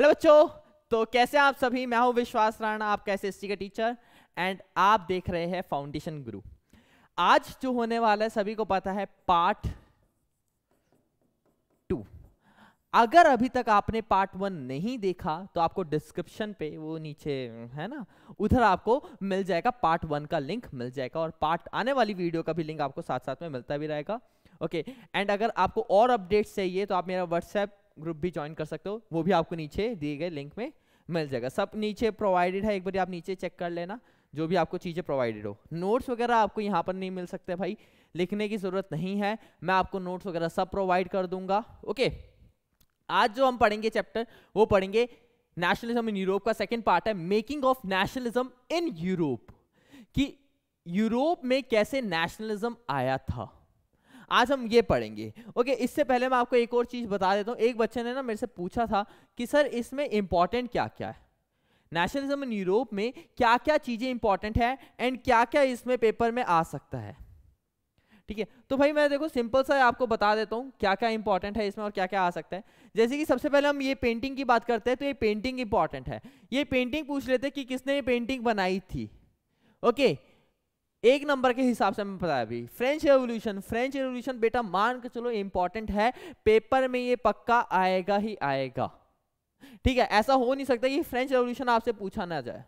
Hello बच्चों तो कैसे आप सभी मैं हूं विश्वास राणा आप कैसे एस का टीचर एंड आप देख रहे हैं फाउंडेशन गुरु आज जो होने वाला है सभी को पता है पार्ट टू अगर अभी तक आपने पार्ट वन नहीं देखा तो आपको डिस्क्रिप्शन पे वो नीचे है ना उधर आपको मिल जाएगा पार्ट वन का लिंक मिल जाएगा और पार्ट आने वाली वीडियो का भी लिंक आपको साथ साथ में मिलता भी रहेगा ओके एंड अगर आपको और अपडेट्स चाहिए तो आप मेरा व्हाट्सएप ग्रुप भी ज्वाइन कर सकते हो वो भी आपको नीचे दिए गए लिंक में मिल जाएगा सब नीचे प्रोवाइडेड है एक बार आप नीचे चेक कर लेना जो भी आपको चीज़ें प्रोवाइडेड हो नोट्स वगैरह आपको यहाँ पर नहीं मिल सकते भाई लिखने की ज़रूरत नहीं है मैं आपको नोट्स वगैरह सब प्रोवाइड कर दूंगा ओके आज जो हम पढ़ेंगे चैप्टर वो पढ़ेंगे नेशनलिज्म इन यूरोप का सेकेंड पार्ट है making of nationalism in Europe कि यूरोप में कैसे नेशनलिज्म आया था आज हम ये पढ़ेंगे ओके इससे पहले मैं आपको एक और चीज़ बता देता हूँ एक बच्चे ने ना मेरे से पूछा था कि सर इसमें इंपॉर्टेंट क्या क्या है नेशनलिज्म इन यूरोप में क्या क्या चीज़ें इंपॉर्टेंट है एंड क्या क्या इसमें पेपर में आ सकता है ठीक है तो भाई मैं देखो सिंपल सा आपको बता देता हूँ क्या क्या इंपॉर्टेंट है इसमें और क्या क्या आ सकता है जैसे कि सबसे पहले हम ये पेंटिंग की बात करते हैं तो ये पेंटिंग इंपॉर्टेंट है ये पेंटिंग पूछ लेते हैं कि किसने ये पेंटिंग बनाई थी ओके okay, एक नंबर के हिसाब से मैं बताया अभी फ्रेंच रेवोल्यूशन फ्रेंच रेवोल्यूशन बेटा मान के चलो इंपॉर्टेंट है पेपर में ये पक्का आएगा ही आएगा ठीक है ऐसा हो नहीं सकता कि फ्रेंच रेवोल्यूशन आपसे पूछा ना जाए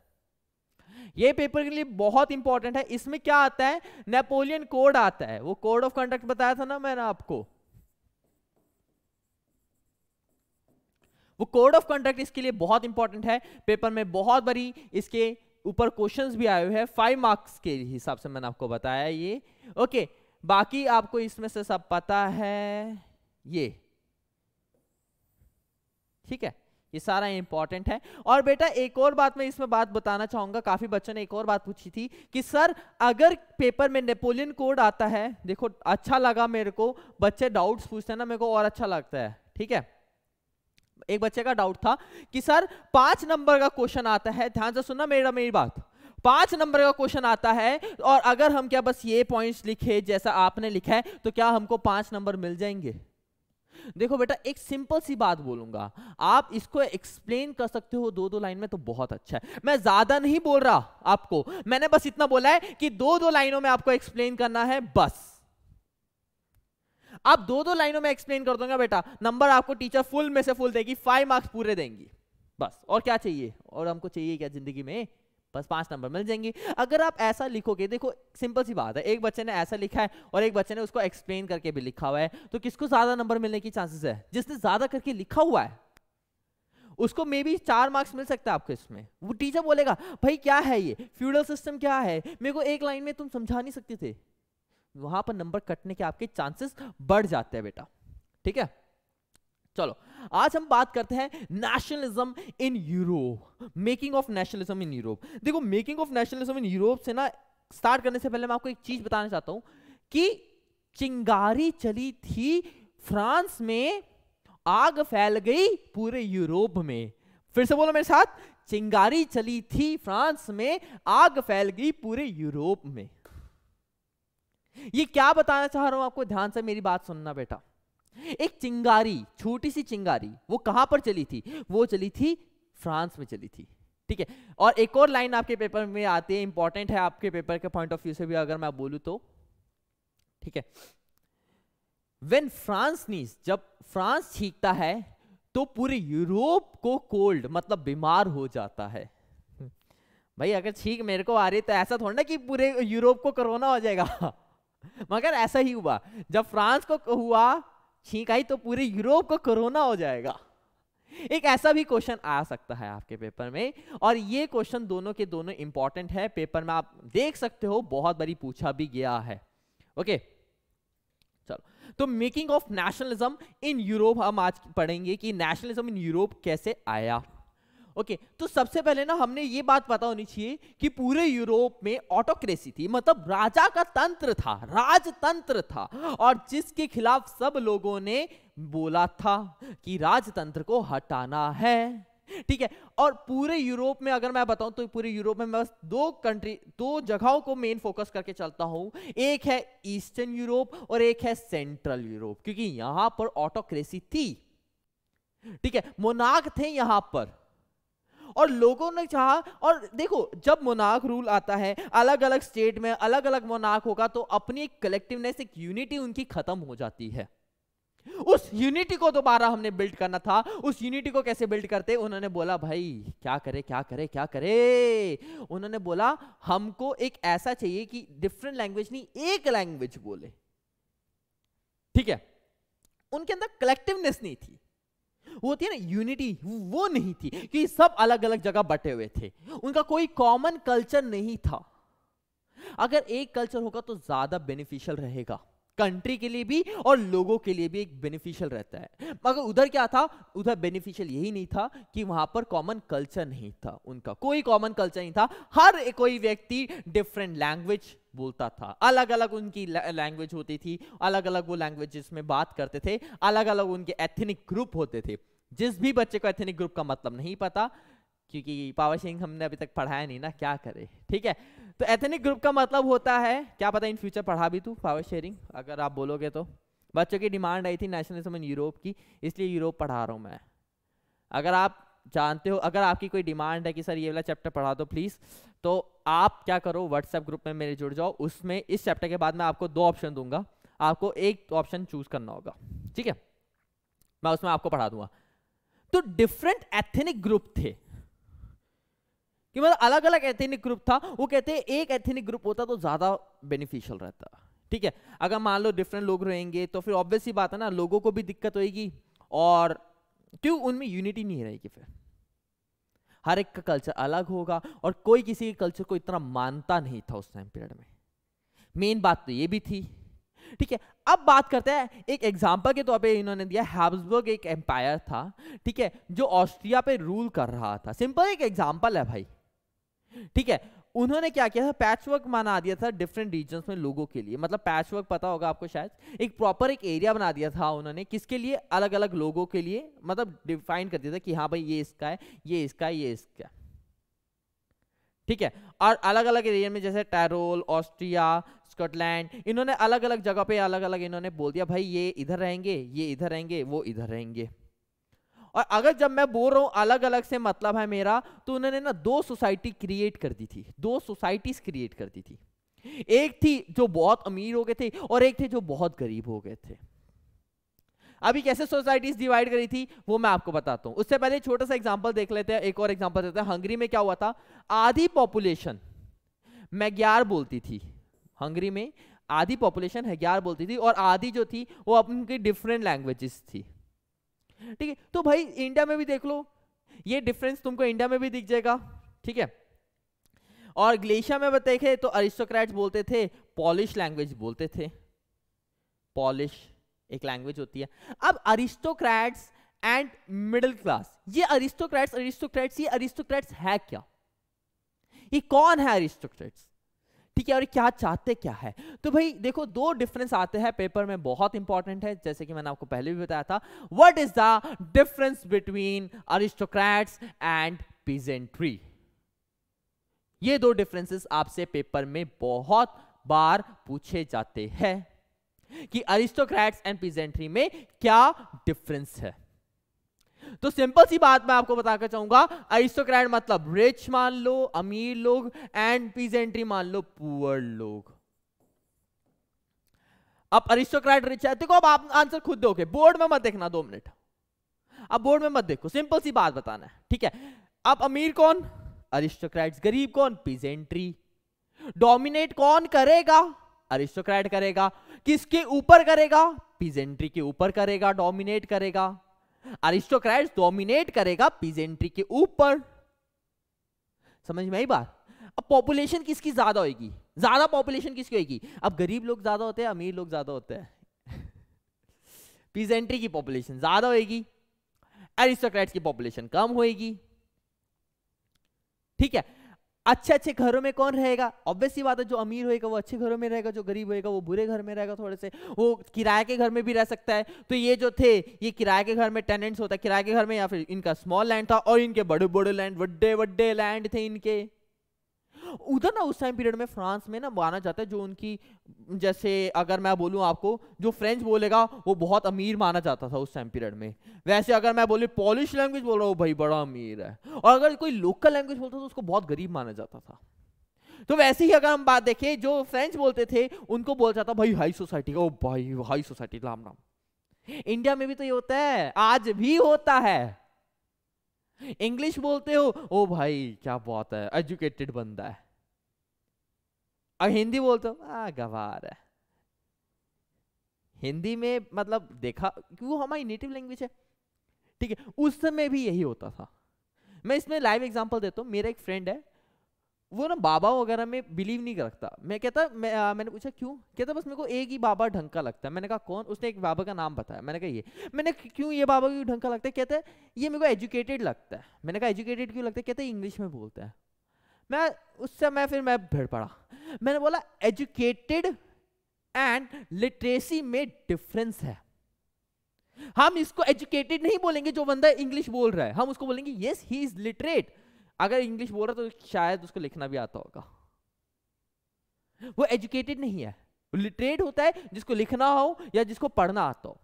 ये पेपर के लिए बहुत इंपॉर्टेंट है इसमें क्या आता है नेपोलियन कोड आता है वो कोड ऑफ कंडक्ट बताया था ना मैंने आपको वो कोड ऑफ कंडक्ट इसके लिए बहुत इंपॉर्टेंट है पेपर में बहुत बड़ी इसके ऊपर क्वेश्चंस भी आए हुए हैं फाइव मार्क्स के हिसाब से मैंने आपको बताया ये ओके बाकी आपको इसमें से सब पता है ये ठीक है ये सारा इंपॉर्टेंट है और बेटा एक और बात मैं इसमें बात बताना चाहूंगा काफी बच्चों ने एक और बात पूछी थी कि सर अगर पेपर में नेपोलियन कोड आता है देखो अच्छा लगा मेरे को बच्चे डाउट्स पूछते हैं ना मेरे को और अच्छा लगता है ठीक है एक बच्चे का डाउट था कि सर पांच नंबर का क्वेश्चन आता है ध्यान से सुनना मेरा मेरी बात पांच नंबर का क्वेश्चन आता है और अगर हम क्या बस ये पॉइंट्स लिखे जैसा आपने लिखा है तो क्या हमको पांच नंबर मिल जाएंगे देखो बेटा एक सिंपल सी बात बोलूंगा आप इसको एक्सप्लेन कर सकते हो दो दो लाइन में तो बहुत अच्छा है मैं ज्यादा नहीं बोल रहा आपको मैंने बस इतना बोला है कि दो दो लाइनों में आपको एक्सप्लेन करना है बस आप दो दो लाइनों में एक्सप्लेन कर दूंगा बेटा नंबर आपको टीचर फुल में से फुल देगी फाइव मार्क्स पूरे देंगी बस और क्या चाहिए और हमको चाहिए क्या जिंदगी में बस पांच नंबर मिल जाएंगे अगर आप ऐसा लिखोगे देखो सिंपल सी बात है एक बच्चे ने ऐसा लिखा है और एक बच्चे ने उसको एक्सप्लेन करके भी लिखा हुआ है तो किसको ज्यादा नंबर मिलने की चांसेस है जिसने ज्यादा करके लिखा हुआ है उसको मे बी चार मार्क्स मिल सकता है आपको इसमें वो टीचर बोलेगा भाई क्या है ये फ्यूडल सिस्टम क्या है मेरे को एक लाइन में तुम समझा नहीं सकते थे वहां पर नंबर कटने के आपके चांसेस बढ़ जाते हैं बेटा ठीक है चलो आज हम बात करते हैं nationalism in Europe making of nationalism in Europe देखो making of nationalism in Europe से ना स्टार्ट करने से पहले मैं आपको एक चीज बताना चाहता हूं कि चिंगारी चली थी फ्रांस में आग फैल गई पूरे यूरोप में फिर से बोलो मेरे साथ चिंगारी चली थी फ्रांस में आग फैल गई पूरे यूरोप में ये क्या बताना चाह रहा हूं आपको ध्यान से मेरी बात सुनना बेटा एक चिंगारी छोटी सी चिंगारी वो कहां पर चली थी वो चली थी फ्रांस में चली थी ठीक है और एक और लाइन आपके पेपर में आती है इंपॉर्टेंट है आपके पेपर के पॉइंट ऑफ व्यू से भी अगर मैं बोलू तो ठीक है वेन फ्रांस नीज जब फ्रांस छींकता है तो पूरे यूरोप को कोल्ड मतलब बीमार हो जाता है भाई अगर छींक मेरे को आ रही है तो ऐसा थोड़ा ना कि पूरे यूरोप को कोरोना हो जाएगा मगर ऐसा ही हुआ जब फ्रांस को हुआ छींक आई तो पूरे यूरोप को कोरोना हो जाएगा एक ऐसा भी क्वेश्चन आ सकता है आपके पेपर में और ये क्वेश्चन दोनों के दोनों इंपॉर्टेंट है पेपर में आप देख सकते हो बहुत बड़ी पूछा भी गया है ओके okay. चलो तो making of nationalism in Europe हम आज पढ़ेंगे कि नेशनलिज्म इन यूरोप कैसे आया ओके okay, तो सबसे पहले ना हमने ये बात पता होनी चाहिए कि पूरे यूरोप में ऑटोक्रेसी थी मतलब राजा का तंत्र था राजतंत्र था और जिसके खिलाफ सब लोगों ने बोला था कि राजतंत्र को हटाना है ठीक है और पूरे यूरोप में अगर मैं बताऊं तो पूरे यूरोप में मैं बस दो कंट्री दो जगहों को मेन फोकस करके चलता हूं एक है ईस्टर्न यूरोप और एक है सेंट्रल यूरोप क्योंकि यहां पर ऑटोक्रेसी थी ठीक है मोनाक थे यहां पर और लोगों ने चाहा और देखो जब मोनाक रूल आता है अलग अलग स्टेट में अलग अलग मोनाक होगा तो अपनी एक कलेक्टिवनेस एक यूनिटी उनकी खत्म हो जाती है उस यूनिटी को दोबारा हमने बिल्ड करना था उस यूनिटी को कैसे बिल्ड करते उन्होंने बोला भाई क्या करे क्या करे क्या करे उन्होंने बोला हमको एक ऐसा चाहिए कि डिफरेंट लैंग्वेज नहीं एक लैंग्वेज बोले ठीक है उनके अंदर कलेक्टिवनेस नहीं थी वो थी ना यूनिटी वो नहीं थी कि सब अलग अलग जगह बटे हुए थे उनका कोई कॉमन कल्चर नहीं था अगर एक कल्चर होगा तो ज्यादा बेनिफिशियल रहेगा कंट्री के लिए भी और लोगों के लिए भी एक बेनिफिशियल रहता है मगर उधर क्या था उधर बेनिफिशियल यही नहीं था कि वहां पर कॉमन कल्चर नहीं था उनका कोई कॉमन कल्चर नहीं था हर कोई व्यक्ति डिफरेंट लैंग्वेज बोलता था अलग अलग उनकी लैंग्वेज होती थी अलग अलग वो लैंग्वेजेस में बात करते थे अलग अलग उनके एथनिक ग्रुप होते थे जिस भी बच्चे को एथनिक ग्रुप का मतलब नहीं पता क्योंकि पावर शेयरिंग हमने अभी तक पढ़ाया नहीं ना क्या करे ठीक है तो एथेनिक ग्रुप का मतलब होता है क्या पता इन फ्यूचर पढ़ा भी तू पावर शेयरिंग अगर आप बोलोगे तो बच्चों की डिमांड आई थी नेशनलिज्म इन यूरोप की इसलिए यूरोप पढ़ा रहा हूँ मैं अगर आप जानते हो अगर आपकी कोई डिमांड है कि सर ये वाला चैप्टर पढ़ा दो प्लीज़ तो आप क्या करो व्हाट्सएप ग्रुप में मेरे जुड़ जाओ उसमें इस चैप्टर के बाद मैं आपको दो ऑप्शन दूंगा आपको एक ऑप्शन चूज करना होगा ठीक है मैं उसमें आपको पढ़ा दूंगा तो डिफरेंट एथेनिक ग्रुप थे कि मतलब अलग अलग एथेनिक ग्रुप था वो कहते हैं एक एथेनिक ग्रुप होता तो ज्यादा बेनिफिशियल रहता ठीक है अगर मान लो डिफरेंट लोग रहेंगे तो फिर ऑब्वियस ही बात है ना लोगों को भी दिक्कत होगी और क्यों उनमें यूनिटी नहीं रहेगी फिर हर एक का कल्चर अलग होगा और कोई किसी के कल्चर को इतना मानता नहीं था उस टाइम पीरियड में मेन बात तो ये भी थी ठीक है अब बात करते हैं एक एग्जाम्पल के तौर पे इन्होंने दिया हैब्सबर्ग एक एम्पायर था ठीक है जो ऑस्ट्रिया पे रूल कर रहा था सिंपल एक एग्जाम्पल है भाई ठीक है उन्होंने क्या किया था पैचवर्क बना दिया था डिफरेंट रीजन में लोगों के लिए मतलब पैचवर्क पता होगा आपको शायद एक प्रॉपर एक एरिया बना दिया था उन्होंने किसके लिए अलग अलग लोगों के लिए मतलब डिफाइन कर दिया था कि हाँ भाई ये इसका है ये इसका है ये इसका ठीक है और अलग अलग एरिया में जैसे टैरोल ऑस्ट्रिया स्कॉटलैंड इन्होंने अलग अलग जगह पे अलग अलग इन्होंने बोल दिया भाई ये इधर रहेंगे ये इधर रहेंगे वो इधर रहेंगे और अगर जब मैं बोल रहा हूं अलग अलग से मतलब है मेरा तो उन्होंने ना दो सोसाइटी क्रिएट कर दी थी दो सोसाइटीज क्रिएट कर दी थी एक थी जो बहुत अमीर हो गए थे और एक थे जो बहुत गरीब हो गए थे अभी कैसे सोसाइटीज डिवाइड करी थी वो मैं आपको बताता हूं उससे पहले छोटा सा एग्जाम्पल देख लेते हैं एक और एग्जाम्पल देते हैं हंगरी में क्या हुआ था आधी पॉपुलेशन मैग्यार बोलती थी हंगरी में आधी पॉपुलेशन हैग्यार बोलती थी और आधी जो थी वो अपनी डिफरेंट लैंग्वेजेस थी ठीक है तो भाई इंडिया में भी देख लो ये डिफरेंस तुमको इंडिया में भी दिख जाएगा ठीक है और ग्लेशिया में देखे तो अरिस्टोक्रेट्स बोलते थे पॉलिश लैंग्वेज बोलते थे पॉलिश एक लैंग्वेज होती है अब अरिस्टोक्रेट्स एंड मिडिल क्लास ये अरिस्टोक्रेट्स अरिस्टोक्रेट्स ये अरिस्टोक्रेट्स है क्या ये कौन है अरिस्टोक्रेट्स ठीक है और क्या चाहते क्या है तो भाई देखो दो डिफरेंस आते हैं पेपर में बहुत इंपॉर्टेंट है जैसे कि मैंने आपको पहले भी बताया था what is the difference between aristocrats and peasantry ये दो डिफरेंसेस आपसे पेपर में बहुत बार पूछे जाते हैं कि अरिस्टोक्रैट्स एंड पीजेंट्री में क्या डिफरेंस है तो सिंपल सी बात मैं आपको बताकर चाहूंगा आइसोक्रैंड मतलब रिच मान लो अमीर लोग एंड पीजेंट्री मान लो पुअर लोग अब अरिस्टोक्रेट रिच है देखो अब आप आंसर खुद दोगे बोर्ड में मत देखना दो मिनट अब बोर्ड में मत देखो सिंपल सी बात बताना है ठीक है अब अमीर कौन अरिस्टोक्रेट्स गरीब कौन पीजेंट्री डोमिनेट कौन करेगा अरिस्टोक्रेट करेगा किसके ऊपर करेगा पीजेंट्री के ऊपर करेगा डोमिनेट करेगा अरिस्टोक्रेट्स डोमिनेट करेगा पीजेंट्री के ऊपर समझ में आई बात अब पॉपुलेशन किसकी ज्यादा होगी ज्यादा पॉपुलेशन किसकी होगी अब गरीब लोग ज्यादा होते हैं अमीर लोग ज्यादा होते हैं पीजेंट्री की पॉपुलेशन ज्यादा होगी एरिस्टोक्रेट्स की पॉपुलेशन कम होगी ठीक है अच्छे अच्छे घरों में कौन रहेगा ऑब्वियसली बात है जो अमीर होएगा वो अच्छे घरों में रहेगा जो गरीब होएगा वो बुरे घर में रहेगा थोड़े से वो किराए के घर में भी रह सकता है तो ये जो थे ये किराए के घर में टेनेंट्स होता है किराए के घर में या फिर इनका स्मॉल लैंड था और इनके बड़े बड़े लैंड वे वे लैंड थे इनके उधर ना उस टाइम पीरियड में फ्रांस में ना माना जाता है जो उनकी जैसे अगर मैं बोलूँ आपको जो फ्रेंच बोलेगा वो बहुत अमीर माना जाता था उस टाइम पीरियड में वैसे अगर मैं बोलूँ पॉलिश लैंग्वेज बोल रहा हूँ भाई बड़ा अमीर है और अगर कोई लोकल लैंग्वेज बोलता था तो उसको बहुत गरीब माना जाता था तो वैसे ही अगर हम बात देखें जो फ्रेंच बोलते थे उनको बोल जाता भाई हाई सोसाइटी का ओ भाई high society Ram Ram India में भी तो ये होता है आज भी होता है इंग्लिश बोलते हो ओ भाई क्या बात है एजुकेटेड बंदा है और हिंदी बोलते हो आ गवार है हिंदी में मतलब देखा कि वो हमारी नेटिव लैंग्वेज है ठीक है उस समय भी यही होता था मैं इसमें लाइव एग्जांपल देता हूँ मेरा एक फ्रेंड है वो ना बाबा वगैरह में बिलीव नहीं रखता मैं कहता मैं आ, मैंने पूछा क्यों कहता बस मेरे को एक ही बाबा ढंग का लगता है मैंने कहा कौन उसने एक बाबा का नाम बताया मैंने कहा ये मैंने क्यों ये बाबा क्यों ढंग का लगता है कहता है ये मेरे को एजुकेटेड लगता है मैंने कहा एजुकेटेड क्यों लगता है कहते इंग्लिश में बोलता है मैं उससे मैं फिर मैं भिड़ पड़ा मैंने बोला एजुकेटेड एंड लिटरेसी में डिफरेंस है हम इसको एजुकेटेड नहीं बोलेंगे जो बंदा इंग्लिश बोल रहा है हम उसको बोलेंगे यस ही इज लिटरेट अगर इंग्लिश बोल रहा तो शायद उसको लिखना भी आता होगा वो एजुकेटेड नहीं है लिटरेट होता है जिसको लिखना हो या जिसको पढ़ना आता हो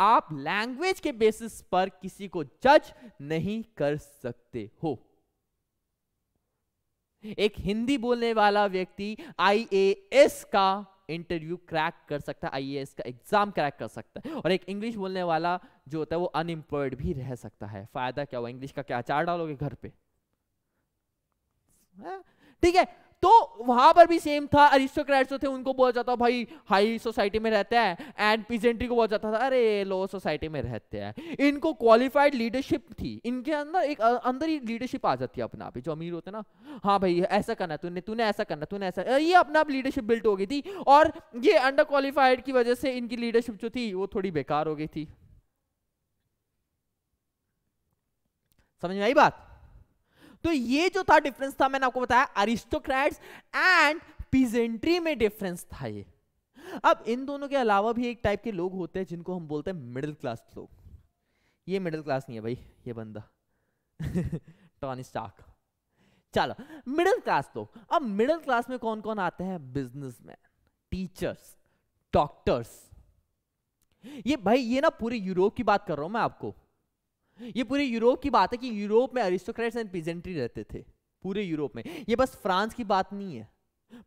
आप लैंग्वेज के बेसिस पर किसी को जज नहीं कर सकते हो एक हिंदी बोलने वाला व्यक्ति आईएएस का इंटरव्यू क्रैक कर सकता है आईएएस का एग्जाम क्रैक कर सकता है और एक इंग्लिश बोलने वाला जो होता है वो अनएम्प्लॉयड भी रह सकता है फायदा क्या हुआ इंग्लिश का क्या अचार डालोगे घर पे हाँ, ठीक है तो वहां पर भी सेम था अरिस्टोक्रेट्स जो थे उनको बोला जाता भाई हाई सोसाइटी में रहता है एंड पीजेंट्री को बोला जाता था अरे लो सोसाइटी में रहते हैं इनको क्वालिफाइड लीडरशिप थी इनके अंदर एक अंदर ही लीडरशिप आ जाती है अपना आप जो अमीर होते ना हाँ भाई ऐसा करना तूने तूने ऐसा करना तूने ऐसा ये अपना आप लीडरशिप बिल्ट हो गई थी और ये अंडर क्वालिफाइड की वजह से इनकी लीडरशिप जो थी वो थोड़ी बेकार हो गई थी समझ में आई बात तो ये जो था डिफरेंस था मैंने आपको बताया अरिस्टोक्रेट्स एंड पीजेंट्री में डिफरेंस था ये अब इन दोनों के अलावा भी एक टाइप के लोग होते हैं जिनको हम बोलते हैं मिडिल क्लास लोग ये मिडिल क्लास नहीं है भाई ये बंदा टॉनी स्टार्क चलो मिडिल क्लास लोग अब मिडिल क्लास में कौन कौन आते हैं बिजनेसमैन टीचर्स डॉक्टर्स ये भाई ये ना पूरे यूरोप की बात कर रहा हूं मैं आपको ये पूरे यूरोप की बात है कि यूरोप में एरिस्टोक्रेट्स एंड पीजेंट्री रहते थे पूरे यूरोप में ये बस फ्रांस की बात नहीं है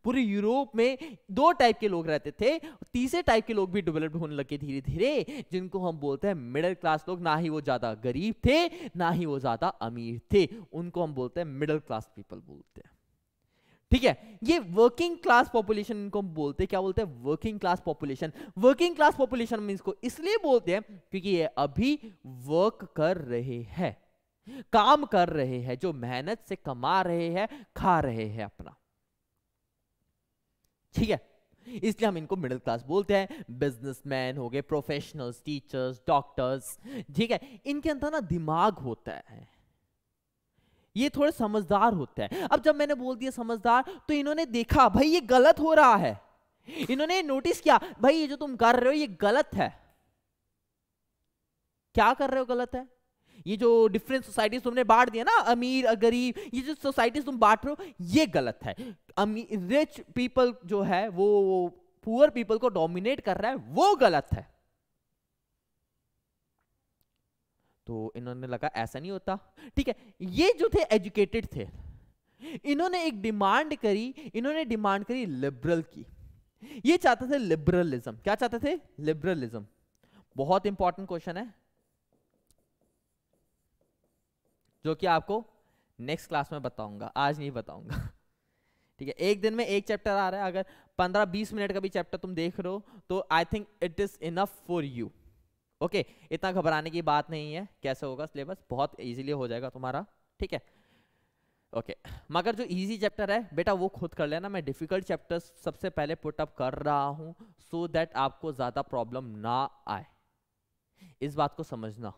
पूरे यूरोप में दो टाइप के लोग रहते थे तीसरे टाइप के लोग भी डेवलप होने लगे धीरे धीरे जिनको हम बोलते हैं मिडिल क्लास लोग ना ही वो ज्यादा गरीब थे ना ही वो ज्यादा अमीर थे उनको हम बोलते हैं मिडिल क्लास पीपल बोलते हैं ठीक है ये वर्किंग क्लास पॉपुलेशन इनको बोलते हैं क्या बोलते हैं working class population working class population mean इसको इसलिए बोलते हैं क्योंकि ये अभी वर्क कर रहे हैं काम कर रहे हैं जो मेहनत से कमा रहे हैं खा रहे हैं अपना ठीक है इसलिए हम इनको मिडिल क्लास बोलते हैं बिजनेसमैन हो गए प्रोफेशनल्स टीचर्स डॉक्टर्स ठीक है इनके अंदर ना दिमाग होता है ये थोड़े समझदार होते हैं अब जब मैंने बोल दिया समझदार तो इन्होंने देखा भाई ये गलत हो रहा है इन्होंने नोटिस किया भाई ये जो तुम कर रहे हो ये गलत है क्या कर रहे हो गलत है ये जो डिफरेंट सोसाइटीज तुमने बांट दिया ना अमीर गरीब ये जो सोसाइटीज तुम बांट रहे हो ये गलत है रिच पीपल जो है वो पुअर पीपल को डोमिनेट कर रहा है वो गलत है तो इन्होंने लगा ऐसा नहीं होता ठीक है ये जो थे एजुकेटेड थे इन्होंने एक डिमांड करी इन्होंने डिमांड करी लिबरल की ये चाहते थे लिबरलिज्म क्या चाहते थे लिबरलिज्म बहुत इंपॉर्टेंट क्वेश्चन है जो कि आपको नेक्स्ट क्लास में बताऊंगा आज नहीं बताऊंगा ठीक है एक दिन में एक चैप्टर आ रहा है अगर 15-20 मिनट का भी चैप्टर तुम देख रहे हो तो I think it is enough for you okay इतना घबराने की बात नहीं है कैसे होगा सिलेबस बहुत ईजिली हो जाएगा तुम्हारा ठीक है ओके okay. मगर जो इजी चैप्टर है बेटा वो खुद कर लेना मैं डिफिकल्ट चैप्टर सबसे पहले पुटअप कर रहा हूं सो so दैट आपको ज्यादा प्रॉब्लम ना आए इस बात को समझना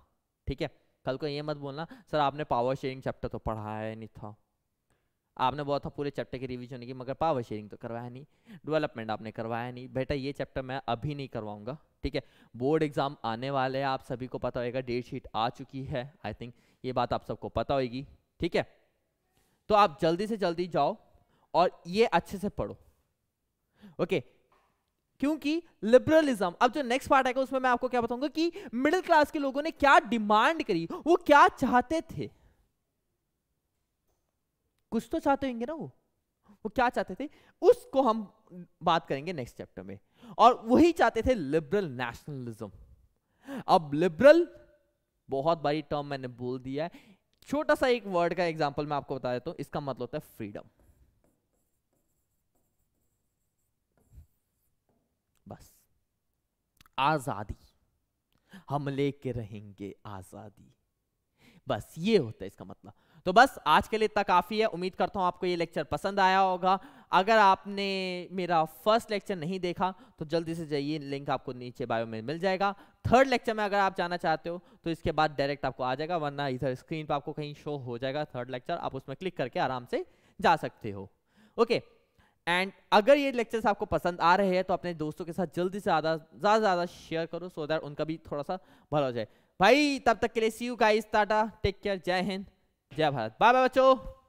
ठीक है कल को ये मत बोलना सर आपने पावर शेयरिंग चैप्टर तो पढ़ाया नहीं था आपने बहुत था पूरे चैप्टर की रिविजन की मगर पावर शेयरिंग तो करवाया नहीं डेवलपमेंट आपने करवाया नहीं बेटा ये चैप्टर मैं अभी नहीं करवाऊंगा ठीक है बोर्ड एग्जाम आने वाले हैं आप सभी को पता होगा डेट शीट आ चुकी है आई थिंक ये बात आप सबको पता होगी ठीक है तो आप जल्दी से जल्दी जाओ और ये अच्छे से पढ़ो ओके क्योंकि लिबरलिज्म अब जो नेक्स्ट पार्ट आएगा उसमें मैं आपको क्या बताऊंगा कि मिडिल क्लास के लोगों ने क्या डिमांड करी वो क्या चाहते थे कुछ तो चाहते होंगे ना वो वो क्या चाहते थे उसको हम बात करेंगे नेक्स्ट चैप्टर में और वही चाहते थे लिबरल नेशनलिज्म अब लिबरल बहुत बड़ी टर्म मैंने बोल दिया है छोटा सा एक वर्ड का एग्जांपल मैं आपको बता देता हूं इसका मतलब होता है फ्रीडम बस आजादी हम लेके रहेंगे आजादी बस ये होता है इसका मतलब तो बस आज के लिए इतना काफ़ी है उम्मीद करता हूँ आपको ये लेक्चर पसंद आया होगा अगर आपने मेरा फर्स्ट लेक्चर नहीं देखा तो जल्दी से जाइए लिंक आपको नीचे बायो में मिल जाएगा थर्ड लेक्चर में अगर आप जाना चाहते हो तो इसके बाद डायरेक्ट आपको आ जाएगा वरना इधर स्क्रीन पर आपको कहीं शो हो जाएगा थर्ड लेक्चर आप उसमें क्लिक करके आराम से जा सकते हो ओके एंड अगर ये लेक्चर्स आपको पसंद आ रहे हैं तो अपने दोस्तों के साथ जल्दी से ज़्यादा ज़्यादा से ज़्यादा शेयर करो सो दैट उनका भी थोड़ा सा भला हो जाए भाई तब तक के लिए see you guys tata take care जय हिंद जय भारत बाय बाय बच्चों